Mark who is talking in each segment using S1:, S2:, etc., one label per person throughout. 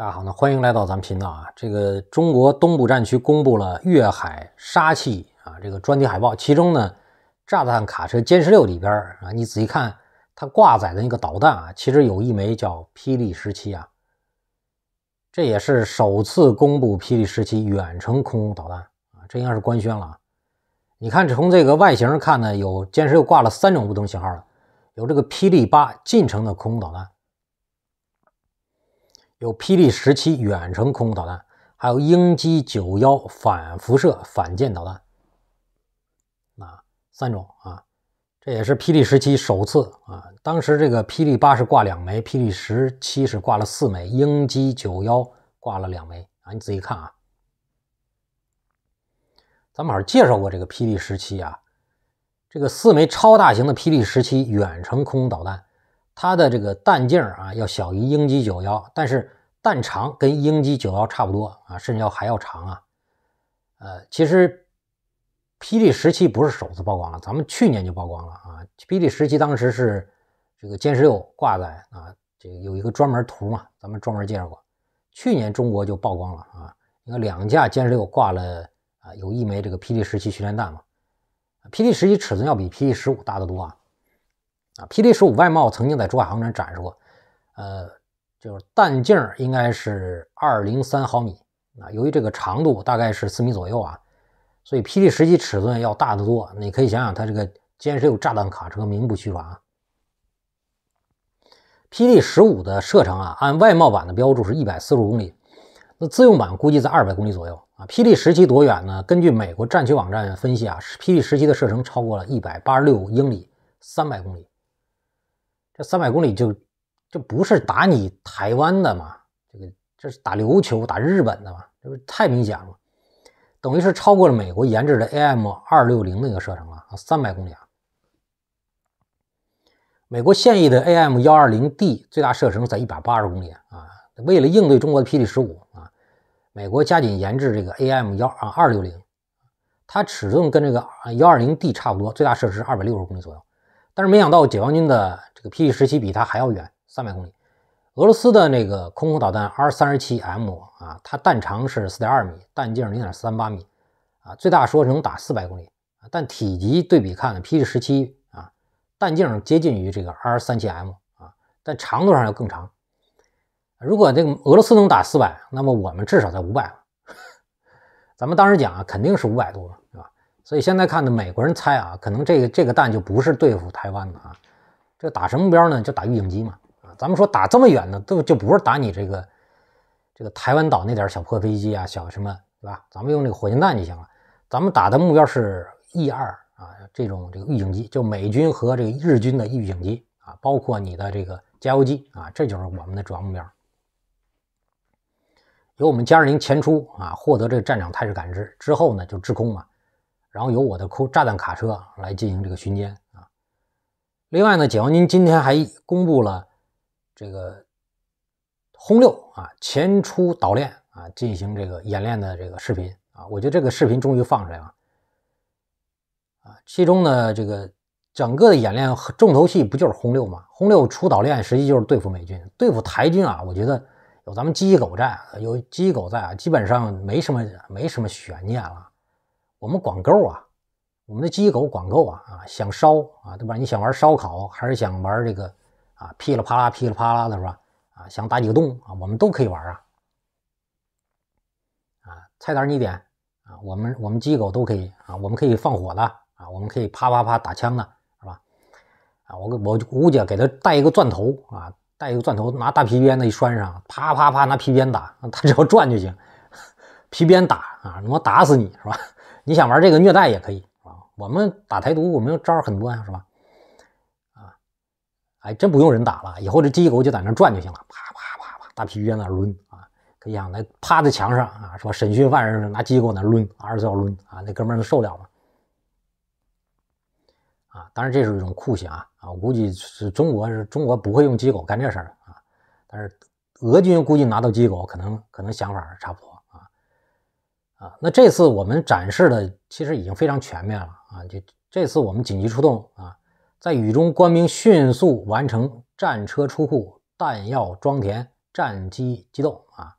S1: 大家好，呢欢迎来到咱们频道啊！这个中国东部战区公布了粤海杀器啊这个专题海报，其中呢，炸弹卡车歼十六里边啊，你仔细看它挂载的那个导弹啊，其实有一枚叫霹雳十七啊，这也是首次公布霹雳十七远程空空导弹啊，这应该是官宣了啊！你看从这个外形看呢，有歼十六挂了三种不同型号的，有这个霹雳八近程的空空导弹。有霹雳十七远程空空导弹，还有鹰击九幺反辐射反舰导弹，啊，三种啊，这也是霹雳十七首次啊。当时这个霹雳八是挂两枚，霹雳十七是挂了四枚，鹰击九幺挂了两枚啊。你仔细看啊，咱们好像介绍过这个霹雳十七啊，这个四枚超大型的霹雳十七远程空空导弹。它的这个弹径啊要小于鹰击九幺，但是弹长跟鹰击九幺差不多啊，甚至要还要长啊。呃，其实霹雳十七不是首次曝光了，咱们去年就曝光了啊。霹雳十七当时是这个歼十六挂在啊，这个有一个专门图嘛，咱们专门介绍过。去年中国就曝光了啊，你看两架歼十六挂了啊，有一枚这个霹雳十七训练弹嘛。霹雳十七尺寸要比霹雳十五大得多啊。啊，PD 十五外贸曾经在珠海航展展示过，呃，就是弹径应该是二零三毫米啊。由于这个长度大概是四米左右啊，所以 PD 十七尺寸要大得多。你可以想想，它这个歼十六炸弹卡车名不虚传啊。PD 十五的射程啊，按外贸版的标注是一百四十五公里，那自用版估计在二百公里左右啊。PD 十七多远呢？根据美国战区网站分析啊，PD 十七的射程超过了一百八十六英里，三百公里。这三百公里就，这不是打你台湾的嘛？这个这是打琉球、打日本的嘛？这不太明显了，等于是超过了美国研制的 A M 二六零那个射程了啊，三百公里。啊。美国现役的 A M 幺二零 D 最大射程在一百八十公里啊。为了应对中国的霹雳十五啊，美国加紧研制这个 A M 幺啊二六零，它尺寸跟这个幺二零 D 差不多，最大射程二百六十公里左右。但是没想到解放军的这个 PZ 十七比它还要远，三百公里。俄罗斯的那个空空导弹 R 三十七 M 啊，它弹长是四点二米，弹径零点三八米啊，最大说是能打四百公里。但体积对比看呢，PZ 十七啊，弹径接近于这个 R 三七 M 啊，但长度上要更长。如果这个俄罗斯能打四百，那么我们至少在五百了。咱们当时讲啊，肯定是五百多了，是吧？所以现在看呢，美国人猜啊，可能这个这个弹就不是对付台湾的啊，这打什么目标呢？就打预警机嘛啊。咱们说打这么远的，都就不是打你这个这个台湾岛那点小破飞机啊，小什么对吧？咱们用这个火箭弹就行了。咱们打的目标是 E 二啊，这种这个预警机，就美军和这个日军的预警机啊，包括你的这个加油机啊，这就是我们的主要目标。由我们歼二零前出啊，获得这个战场态势感知之后呢，就制空嘛。然后由我的空炸弹卡车来进行这个巡监啊。另外呢，解放军今天还公布了这个轰六啊前出岛链啊进行这个演练的这个视频啊。我觉得这个视频终于放出来了啊。其中呢，这个整个的演练重头戏不就是轰六吗？轰六出岛链实际就是对付美军、对付台军啊。我觉得有咱们鸡鸡狗在，有鸡鸡狗在啊，基本上没什么没什么悬念了。我们管够啊，我们的鸡狗管够啊啊！想烧啊，对吧？你想玩烧烤，还是想玩这个啊？噼里啪啦、噼里啪啦的是吧？啊，想打几个洞啊，我们都可以玩啊！啊，菜单你点啊，我们我们鸡狗都可以啊，我们可以放火的啊，我们可以啪啪啪打枪的，是吧？啊，我我估计给他带一个钻头啊，带一个钻头，拿大皮鞭子一拴上，啪啪啪拿皮鞭打，他只要转就行，皮鞭打啊，能打死你是吧？你想玩这个虐待也可以啊，我们打台独，我们招很多呀，是吧？啊，哎，真不用人打了，以后这机狗就在那转就行了，啪啪啪啪，大皮筋在那抡啊，可以啊，那趴在墙上啊，是吧？审讯犯人拿机狗那抡，二十四小时抡啊，那哥们儿能受了吗？啊，当然这是一种酷刑啊，啊，我估计是中国是中国不会用机狗干这事儿啊，但是俄军估计拿到机狗，可能可能想法差不多。啊，那这次我们展示的其实已经非常全面了啊！就这次我们紧急出动啊，在雨中官兵迅速完成战车出库、弹药装填、战机机动啊，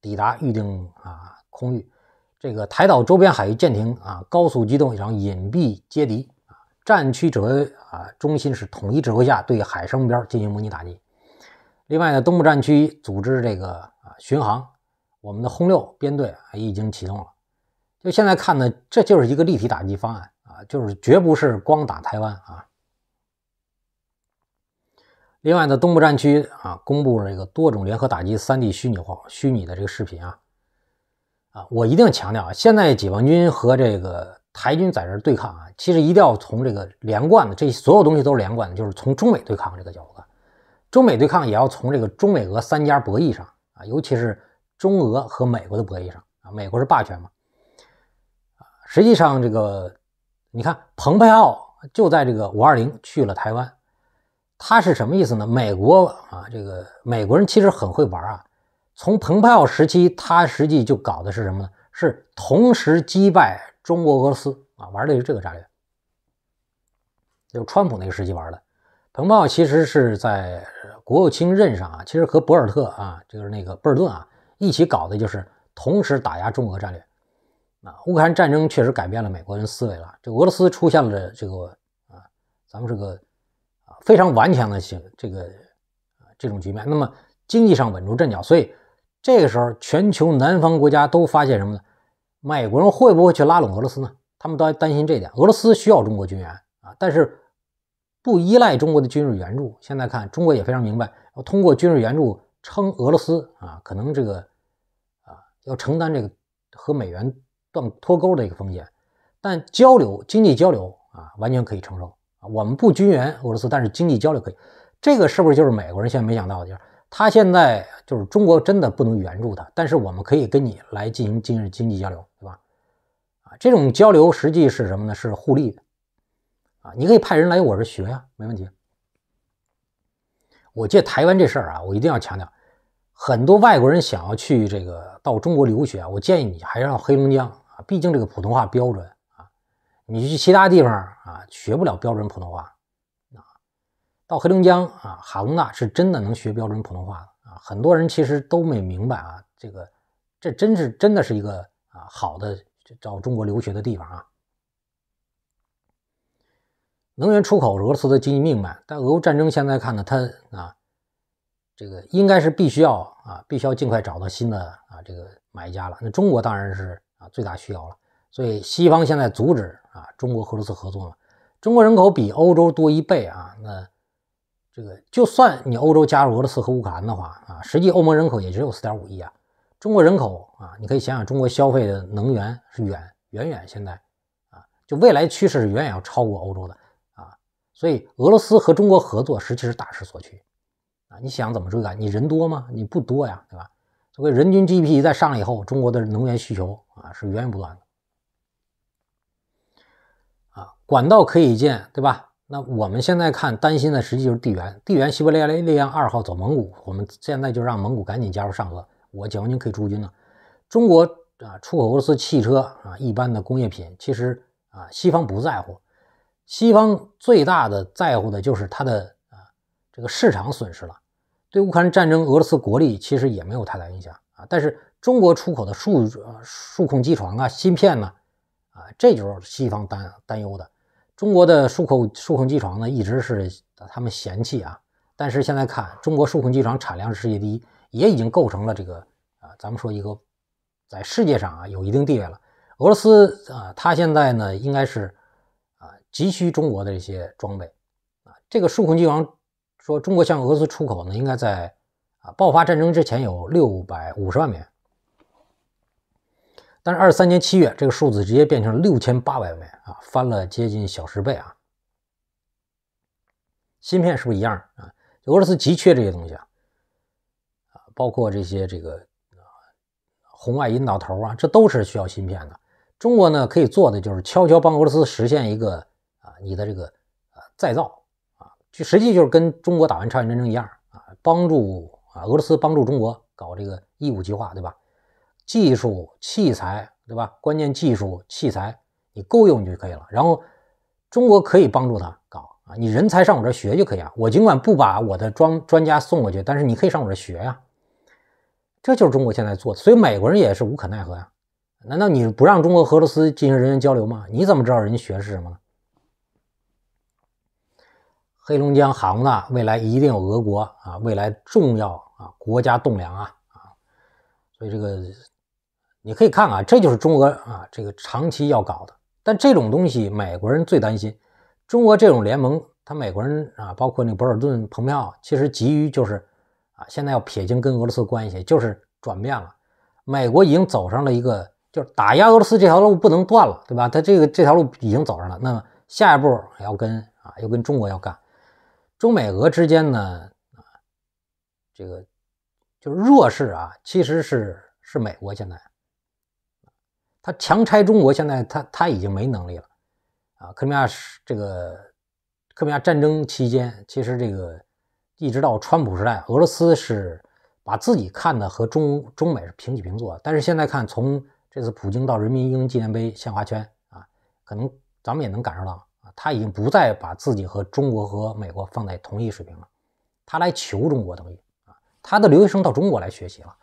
S1: 抵达预定啊空域。这个台岛周边海域舰艇啊高速机动，然后隐蔽接敌啊。战区指挥啊中心是统一指挥下对海上目标进行模拟打击。另外呢，东部战区组织这个啊巡航。我们的轰六编队已经启动了，就现在看呢，这就是一个立体打击方案啊，就是绝不是光打台湾啊。另外呢，东部战区啊，公布这个多种联合打击三 D 虚拟化、虚拟的这个视频啊啊，我一定强调啊，现在解放军和这个台军在这对抗啊，其实一定要从这个连贯的，这所有东西都是连贯的，就是从中美对抗这个角度，中美对抗也要从这个中美俄三家博弈上啊，尤其是。中俄和美国的博弈上啊，美国是霸权嘛，啊，实际上这个，你看，蓬佩奥就在这个五二零去了台湾，他是什么意思呢？美国啊，这个美国人其实很会玩啊。从蓬佩奥时期，他实际就搞的是什么呢？是同时击败中国、俄罗斯啊，玩的是这个战略。就川普那个时期玩的。蓬佩奥其实是在国务卿任上啊，其实和博尔特啊，就是那个贝尔顿啊。一起搞的就是同时打压中俄战略，啊，乌克兰战争确实改变了美国人思维了。这俄罗斯出现了这个啊，咱们这个啊非常顽强的形这个啊这种局面。那么经济上稳住阵脚，所以这个时候全球南方国家都发现什么呢？美国人会不会去拉拢俄罗斯呢？他们都担心这点。俄罗斯需要中国军援啊，但是不依赖中国的军事援助。现在看中国也非常明白，通过军事援助。称俄罗斯啊，可能这个啊要承担这个和美元断脱钩的一个风险，但交流经济交流啊完全可以承受啊。我们不军援俄罗斯，但是经济交流可以，这个是不是就是美国人现在没想到的？就是他现在就是中国真的不能援助他，但是我们可以跟你来进行经经济交流，对吧？啊，这种交流实际是什么呢？是互利的啊。你可以派人来我这学呀，没问题。我借台湾这事儿啊，我一定要强调。很多外国人想要去这个到中国留学啊，我建议你还是到黑龙江啊，毕竟这个普通话标准啊，你去其他地方啊学不了标准普通话啊。到黑龙江啊，哈工大是真的能学标准普通话的啊。很多人其实都没明白啊，这个这真是真的是一个啊好的找中国留学的地方啊。能源出口是俄罗斯的经济命脉，但俄乌战争现在看呢，它啊。这个应该是必须要啊，必须要尽快找到新的啊这个买家了。那中国当然是啊最大需要了。所以西方现在阻止啊中国和俄罗斯合作嘛？中国人口比欧洲多一倍啊。那这个就算你欧洲加入俄罗斯和乌克兰的话啊，实际欧盟人口也只有四点五亿啊。中国人口啊，你可以想想，中国消费的能源是远远远现在啊，就未来趋势是远远要超过欧洲的啊。所以俄罗斯和中国合作，实际是大势所趋。你想怎么追赶？你人多吗？你不多呀，对吧？所以人均 GDP 在上来以后，中国的能源需求啊是源源不断的。啊，管道可以建，对吧？那我们现在看担心的，实际就是地缘。地缘，西伯利亚力量二号走蒙古，我们现在就让蒙古赶紧加入上合。我解放军可以驻军呢。中国啊，出口俄罗斯汽车啊，一般的工业品，其实啊，西方不在乎。西方最大的在乎的就是它的啊这个市场损失了。对乌克兰战争，俄罗斯国力其实也没有太大影响啊。但是中国出口的数数控机床啊、芯片呢，啊，这就是西方担担忧的。中国的数控数控机床呢，一直是他们嫌弃啊。但是现在看，中国数控机床产量是世界第一，也已经构成了这个啊，咱们说一个在世界上啊有一定地位了。俄罗斯啊，它现在呢，应该是啊急需中国的这些装备啊，这个数控机床。说中国向俄罗斯出口呢，应该在啊爆发战争之前有六百五十万枚，但是二三年七月这个数字直接变成了六千八百枚啊，翻了接近小十倍啊。芯片是不是一样啊？俄罗斯急缺这些东西啊，啊，包括这些这个啊红外引导头啊，这都是需要芯片的。中国呢可以做的就是悄悄帮俄罗斯实现一个啊你的这个呃再造。就实际就是跟中国打完朝鲜战争一样啊，帮助啊俄罗斯帮助中国搞这个“义务计划，对吧？技术器材，对吧？关键技术器材你够用就可以了。然后中国可以帮助他搞啊，你人才上我这学就可以啊。我尽管不把我的专专家送过去，但是你可以上我这学呀。这就是中国现在做的，所以美国人也是无可奈何呀。难道你不让中国、和俄罗斯进行人员交流吗？你怎么知道人家学的是什么？呢？黑龙江、哈大，未来一定有俄国啊，未来重要啊，国家栋梁啊啊，所以这个你可以看啊，这就是中俄啊这个长期要搞的。但这种东西，美国人最担心，中俄这种联盟，他美国人啊，包括那个博尔顿、蓬佩奥，其实急于就是啊，现在要撇清跟俄罗斯关系，就是转变了。美国已经走上了一个就是打压俄罗斯这条路不能断了，对吧？他这个这条路已经走上了，那么下一步要跟啊，要跟中国要干。中美俄之间呢，啊，这个就是弱势啊，其实是是美国现在，他强拆中国，现在他他已经没能力了，啊，克里米亚是这个克里米亚战争期间，其实这个一直到川普时代，俄罗斯是把自己看的和中中美是平起平坐，但是现在看，从这次普京到人民英雄纪念碑献花圈啊，可能咱们也能感受到。他已经不再把自己和中国和美国放在同一水平了，他来求中国等于啊，他的留学生到中国来学习了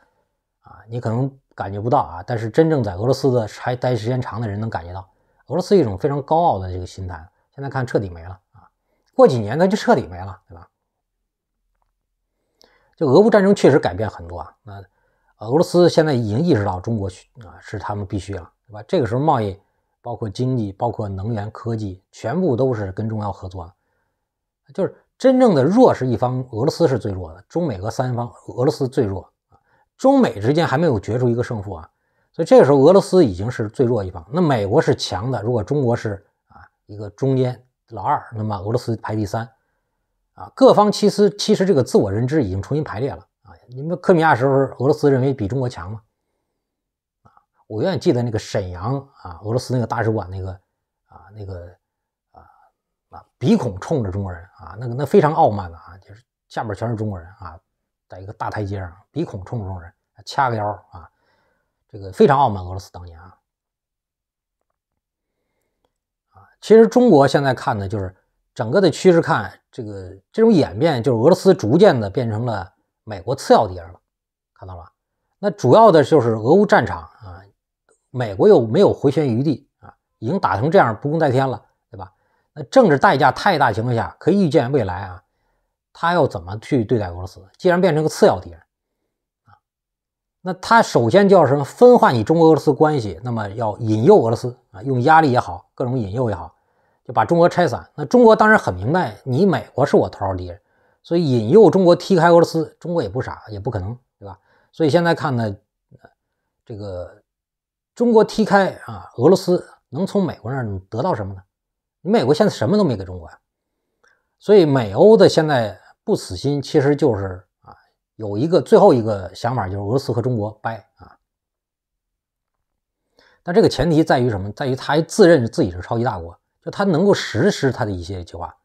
S1: 啊，你可能感觉不到啊，但是真正在俄罗斯的还待时间长的人能感觉到，俄罗斯一种非常高傲的这个心态，现在看彻底没了啊，过几年他就彻底没了，对吧？就俄乌战争确实改变很多啊，那俄罗斯现在已经意识到中国啊是他们必须了，对吧？这个时候贸易。包括经济，包括能源科技，全部都是跟中央合作，就是真正的弱是一方，俄罗斯是最弱的。中美俄三方，俄罗斯最弱，中美之间还没有决出一个胜负啊，所以这个时候俄罗斯已经是最弱一方。那美国是强的，如果中国是啊一个中间老二，那么俄罗斯排第三，啊，各方其实其实这个自我认知已经重新排列了啊。你们科米亚时候俄罗斯认为比中国强吗？我永远记得那个沈阳啊，俄罗斯那个大使馆那个，啊那个，啊啊鼻孔冲着中国人啊，那个那非常傲慢的啊，就是下面全是中国人啊，在一个大台阶上鼻孔冲着中国人，掐个腰啊，这个非常傲慢。俄罗斯当年啊，啊，其实中国现在看呢，就是整个的趋势看这个这种演变，就是俄罗斯逐渐的变成了美国次要敌人了，看到吧？那主要的就是俄乌战场啊。美国又没有回旋余地啊，已经打成这样不共戴天了，对吧？那政治代价太大情况下，可以预见未来啊，他要怎么去对待俄罗斯？既然变成个次要敌人啊，那他首先就要什么分化你中俄俄罗斯关系，那么要引诱俄罗斯啊，用压力也好，各种引诱也好，就把中俄拆散。那中国当然很明白，你美国是我头号敌人，所以引诱中国踢开俄罗斯，中国也不傻，也不可能，对吧？所以现在看呢，这个。中国踢开啊，俄罗斯能从美国那儿得到什么呢？你美国现在什么都没给中国呀，所以美欧的现在不死心，其实就是啊，有一个最后一个想法，就是俄罗斯和中国掰啊。但这个前提在于什么？在于他还自认自己是超级大国，就他能够实施他的一些计划。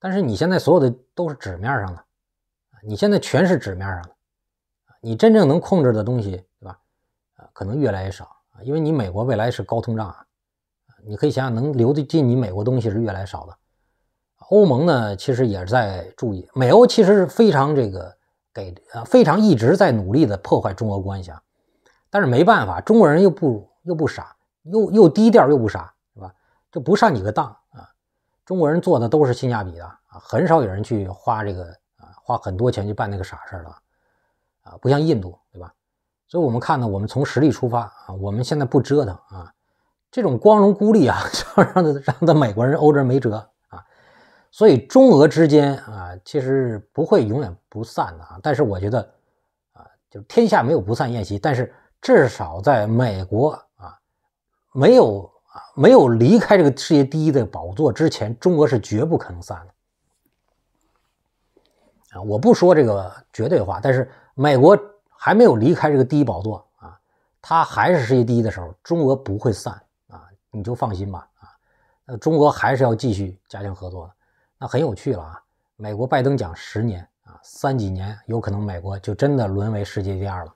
S1: 但是你现在所有的都是纸面上的，你现在全是纸面上的，你真正能控制的东西，对吧？可能越来越少。因为你美国未来是高通胀啊，你可以想想，能留得进你美国东西是越来越少的。欧盟呢，其实也在注意，美欧其实是非常这个给呃非常一直在努力的破坏中俄关系啊。但是没办法，中国人又不又不傻，又又低调又不傻，是吧？就不上你个当啊！中国人做的都是性价比的啊，很少有人去花这个啊花很多钱去办那个傻事了啊。不像印度，对吧？所以，我们看呢，我们从实力出发啊，我们现在不折腾啊，这种光荣孤立啊，让让的让的美国人欧洲人没辙啊，所以中俄之间啊，其实不会永远不散的啊。但是，我觉得啊，就是天下没有不散宴席。但是，至少在美国啊，没有啊没有离开这个世界第一的宝座之前，中国是绝不可能散的啊。我不说这个绝对化，但是美国。还没有离开这个第一宝座啊，它还是世界第一的时候，中俄不会散啊，你就放心吧啊，那中俄还是要继续加强合作的。那很有趣了啊，美国拜登讲十年啊，三几年有可能美国就真的沦为世界第二了。